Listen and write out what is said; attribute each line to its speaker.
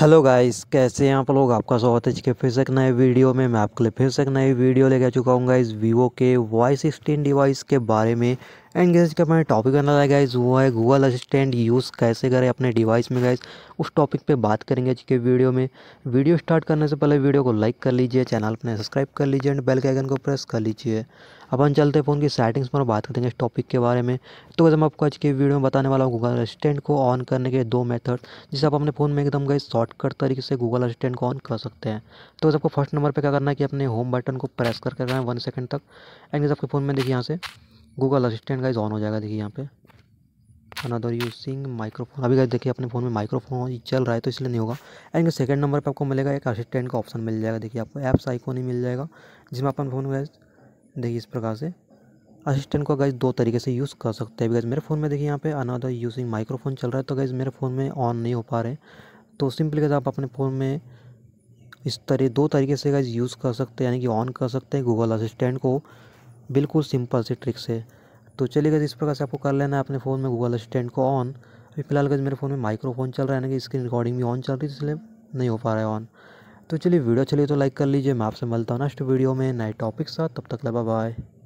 Speaker 1: hello guys कैसे हैं आप लोग आपका स्वागत है के फिर से एक नए वीडियो में मैं आपके लिए फिर से एक नई वीडियो आ चुका हूँ गाइस वीवो के वॉइस सिक्सटीन डिवाइस के बारे में एंड गैस जब मैंने टॉपिक बना है गाइज वो है गूगल असिस्टेंट यूज़ कैसे करें अपने डिवाइस में गाइज उस टॉपिक पे बात करेंगे आज के वीडियो में वीडियो स्टार्ट करने से पहले वीडियो को लाइक कर लीजिए चैनल पर सब्सक्राइब कर लीजिए एंड बेल के आइकन को प्रेस कर लीजिए अपन चलते फ़ोन की सेटिंग्स पर बात करेंगे इस टॉपिक के बारे में तो वैसे मैं आपको आज के वीडियो में बताने वाला हूँ गूगल असिस्टेंट को ऑन करने के दो मेथड जिसे आप अपने फ़ोन में एकदम गए शॉर्टकट तरीके से गूगल असिस्टेंट को ऑन कर सकते हैं तो वैसे आपको फर्स्ट नंबर पर क्या करना है कि अपने होम बटन को प्रेस करके करना है वन सेकेंड तक एंड जैसे आपके फ़ोन में देखिए यहाँ से गूगल असिस्टेंट गाइज ऑन हो जाएगा देखिए यहाँ पे अनदर यूजिंग माइक्रोफोन अभी गाइज देखिए अपने फ़ोन में माइक्रोफोन चल रहा है तो इसलिए नहीं होगा एंड सेकंड नंबर पे आपको मिलेगा एक असिस्टेंट का ऑप्शन मिल जाएगा देखिए आपको ऐप्स आइकोन ही मिल जाएगा जिसमें अपन फ़ोन गाइज देखिए इस प्रकार से असिस्टेंट को गाइज दो तरीके से यूज़ कर सकते हैं गाइज मेरे फ़ोन में देखिए यहाँ पे अनदर यूजिंग माइक्रोफोन चल रहा है तो गाइज मेरे फ़ोन में ऑन नहीं हो पा रहे तो सिंपली गाइज आप अपने फ़ोन में इस तरह दो तरीके से गाइज यूज़ कर सकते हैं यानी कि ऑन कर सकते हैं गूगल असिस्टेंट को बिल्कुल सिंपल सी ट्रिक से तो चलिएगा इस प्रकार से आपको कर लेना है अपने फ़ोन में गूगल असिस्टेंट को ऑन अभी फिलहाल गज मेरे फ़ोन में माइक्रोफोन चल रहा है ना कि स्क्रीन रिकॉर्डिंग भी ऑन चल रही है इसलिए नहीं हो पा रहा है ऑन तो चलिए वीडियो चलिए तो लाइक कर लीजिए मैं आपसे मिलता हूँ नेक्स्ट वीडियो में नए टॉपिक साथ तब तक लबा बाय